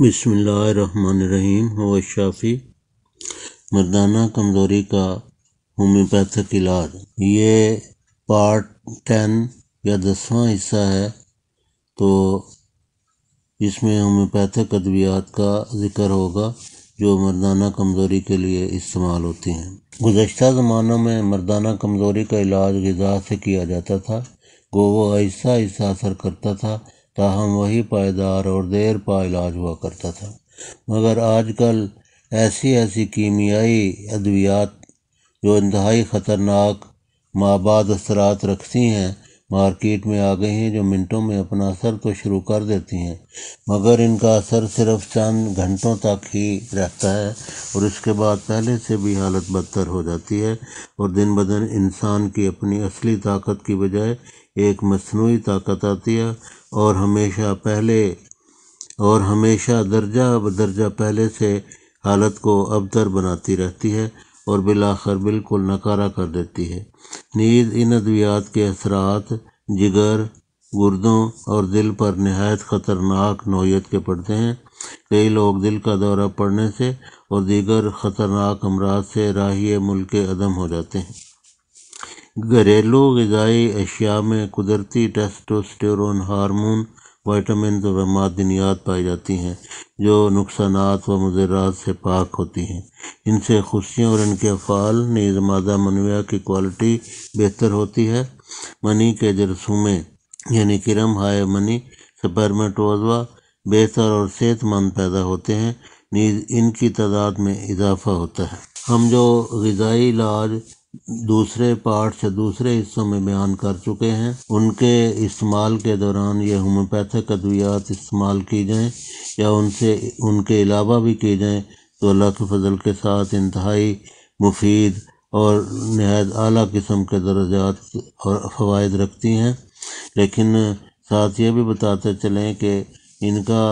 बसमीम शाफी मर्दाना कमज़ोरी का होम्योपैथिक इलाज ये पार्ट टेन या दसवां हिस्सा है तो इसमें होम्योपैथिक अद्वियात का जिक्र होगा जो मर्दाना कमज़ोरी के लिए इस्तेमाल होती हैं गुज्त ज़मानों में मर्दाना कमज़ोरी का इलाज गज़ा से किया जाता था गो वो आहिस्ता आहिस्ता असर करता था ताहम वही पायदार और देर पा इलाज हुआ करता था मगर आज कल ऐसी ऐसी कीमियाई अद्वियात जो इंतहाई ख़तरनाक माबाद असरात रखती हैं मार्केट में आ गई हैं जो मिनटों में अपना असर तो शुरू कर देती हैं मगर इनका असर सिर्फ चंद घंटों तक ही रहता है और इसके बाद पहले से भी हालत बदतर हो जाती है और दिन ब दिन इंसान की अपनी असली ताकत की बजाय एक मसनू ताकत आती है और हमेशा पहले और हमेशा दर्जा दर्जा पहले से हालत को अबतर बनाती रहती है और बिलाखर बिल्कुल नकारा कर देती है नींद इन अद्वियात के असरात जिगर गुर्दों और दिल पर नहायत ख़तरनाक नोयत के पड़ते हैं कई लोग दिल का दौरा पड़ने से और दीगर ख़तरनाक अमराज से राही मुल्क अदम हो जाते हैं घरेलू गजाई अशिया में कुदरती टेस्टोस्टेरोन हार्मोन वाइटामिन व मादनियात पाई जाती हैं जो नुकसान व मज़रात से पाक होती हैं इनसे खुशियों और इनके अफ़ाल नीज़ मादा मनविया की क्वालिटी बेहतर होती है मनी के जरसूमें यानी किरम हाय मनी सपरमेटोजवा बेहतर और सेहतमंद पैदा होते हैं नीज इनकी तादाद में इजाफा होता है हम जो गजाई इलाज दूसरे पार्ट से दूसरे हिस्सों में बयान कर चुके हैं उनके इस्तेमाल के दौरान ये होम्योपैथिक अद्वियात इस्तेमाल की जाएँ या उनसे उनके अलावा भी की जाएँ तो अल्लाह के फजल के साथ इंतहाई मुफीद और नहायत अली किस्म के दर्जात और फ़वाद रखती हैं लेकिन साथ ये भी बताते चलें कि इनका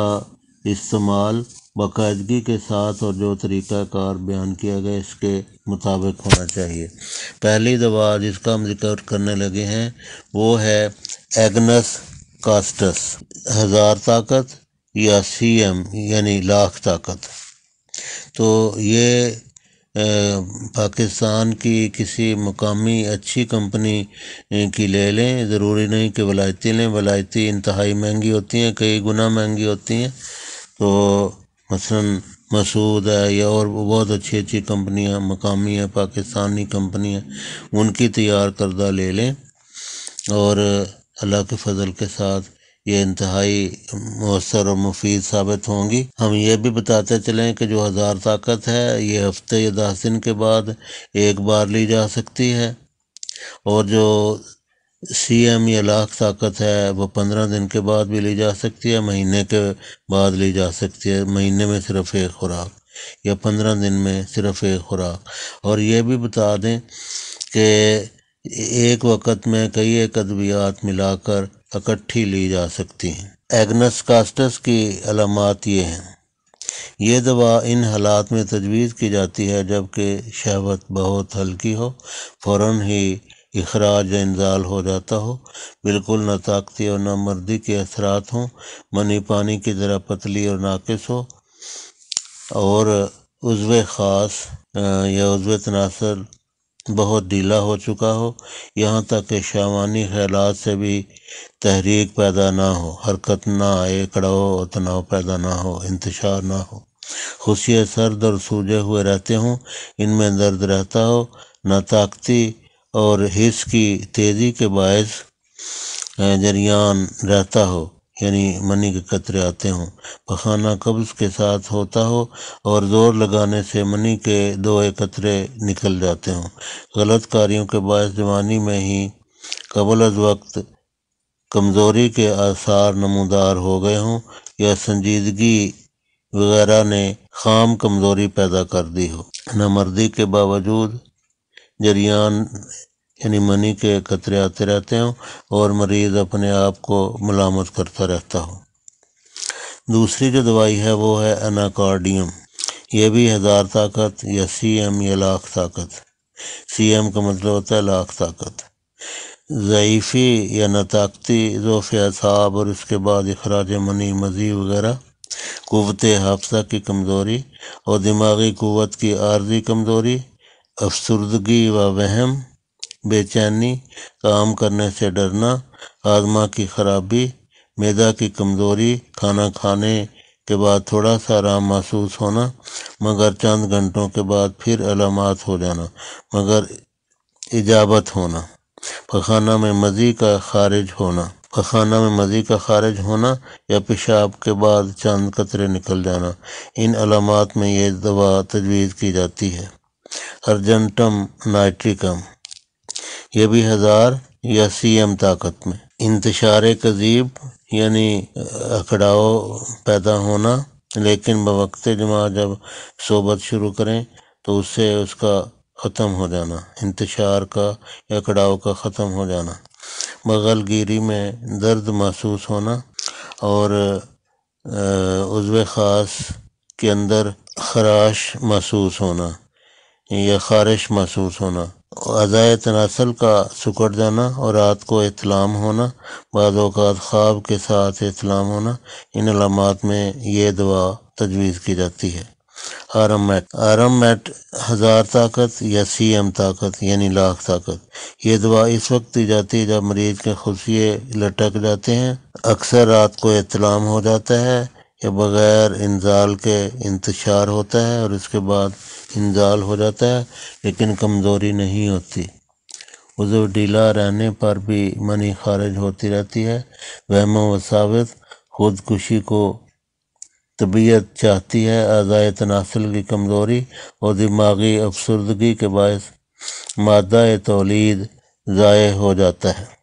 इस्तेमाल बाकायदगी के साथ और जो तरीक़ाकार बयान किया गया इसके मुताबिक होना चाहिए पहली दवा जिसका हम जिक्र करने लगे हैं वो है एग्नस कास्टस हज़ार ताकत या सी एम यानी लाख ताकत तो ये पाकिस्तान की किसी मकामी अच्छी कंपनी की ले लें ज़रूरी नहीं कि वलायती लें वलायती इंतहाई महंगी होती हैं कई गुना महंगी होती हैं तो मसलन मसूद है या और बहुत अच्छी अच्छी कंपनियां मकामी हैं पाकिस्तानी कंपनी उनकी तैयार करदा ले लें और अल्लाह के फजल के साथ ये इंतहाई मौसर और मुफीद साबित होंगी हम ये भी बताते चलें कि जो हज़ार ताकत है ये हफ्ते या दस दिन के बाद एक बार ली जा सकती है और जो सी एम या लाख ताकत है वो पंद्रह दिन के बाद भी ली जा सकती है महीने के बाद ली जा सकती है महीने में सिर्फ एक खुराक या पंद्रह दिन में सिर्फ एक खुराक और ये भी बता दें कि एक वक्त में कई एक अद्वियात मिलाकर इकट्ठी ली जा सकती हैं एग्नस कास्टस की अलामत ये हैं ये दवा इन हालात में तजवीज़ की जाती है जबकि शहवत बहुत हल्की हो फ़ौर ही अखराज इंजाल हो जाता हो बिल्कुल न ताकती और न मर्दी के असरात हों मनी पानी की ज़रा पतली और नाकस हो और उजव ख़ास या उजव तनासर बहुत ढीला हो चुका हो यहाँ तक कि शामानी ख्याल से भी तहरीक पैदा ना हो हरकत ना आए कड़ाओ और तनाव पैदा ना हो इंतशार ना हो खुशियाँ सर्द और सूझे हुए रहते हों इनमें दर्द रहता हो ना ताकती और हिस की तेज़ी के बायस जरियान रहता हो यानी मनी के कतरे आते हों पखाना कब्ज़ के साथ होता हो और ज़ोर लगाने से मनी के दो कतरे निकल जाते हों गलत कार्यों के बायस जवानी में ही कबल अज वक्त कमज़ोरी के आसार नमूदार हो गए हों या संजीदगी वगैरह ने खाम कमज़ोरी पैदा कर दी हो नमर्दी के बावजूद जरियान यानी मनी के कतरे आते रहते हों और मरीज़ अपने आप को मलामत करता रहता हो दूसरी जो दवाई है वो है एनाकार्डियम यह भी हज़ार ताकत या सी एम या लाख ताकत सी एम का मतलब होता है लाख ताकत ज़यीफ़ी या नताकती जोफ़ असाब और इसके बाद अखराज मनी मज़ी वगैरह कुत हाफसा की कमज़ोरी और दिमागी क़वत की आर्जी कमज़ोरी अफसुर्दगी व वहम बेचैनी काम करने से डरना आजमा की खराबी मैदा की कमज़ोरी खाना खाने के बाद थोड़ा सा आराम महसूस होना मगर चंद घंटों के बाद फिर अलामत हो जाना मगर इजाबत होना पखाना में मज़ी का खारिज होना पखाना में मज़ी का खारिज होना या पेशाब के बाद चंद कतरे निकल जाना इन अलामत में ये दवा तजवीज़ की जाती है अर्जेंटम नाइट्रिकम यह भी हज़ार या सी एम ताकत में इंतशार कजीब यानी अखड़ाव पैदा होना लेकिन बवक्त जमा जब सोबत शुरू करें तो उससे उसका ख़त्म हो जाना इंतशार का या का ख़त्म हो जाना बगल गिरी में दर्द महसूस होना और उजव ख़ास के अंदर खराश महसूस होना या ख़ारिश महसूस होना अज़ाय तनासल का सुकड़ जाना और रात को इतलाम होना बाज़ात ख्वाब के साथ इतलाम होना इन अलामत में ये दवा तजवीज़ की जाती है आरम मैट आरम मैट हज़ार ताकत या सी एम ताकत यानी लाख ताकत ये दवा इस वक्त दी जाती है जब मरीज़ के खुशिए लटक जाते हैं अक्सर रात को इतलाम हो जाता है के बग़ैर इंजाल के इंतशार होता है और उसके बाद इंजाल हो जाता है लेकिन कमज़ोरी नहीं होती वज़ू ढीला रहने पर भी मनी खारिज होती रहती है वहम वसावित खुदकुशी को तबीयत चाहती है आज़ाए तनासिल की कमज़ोरी और दिमागी अफसरदगी के बायस मादा तोलीद ज़ाय हो जाता है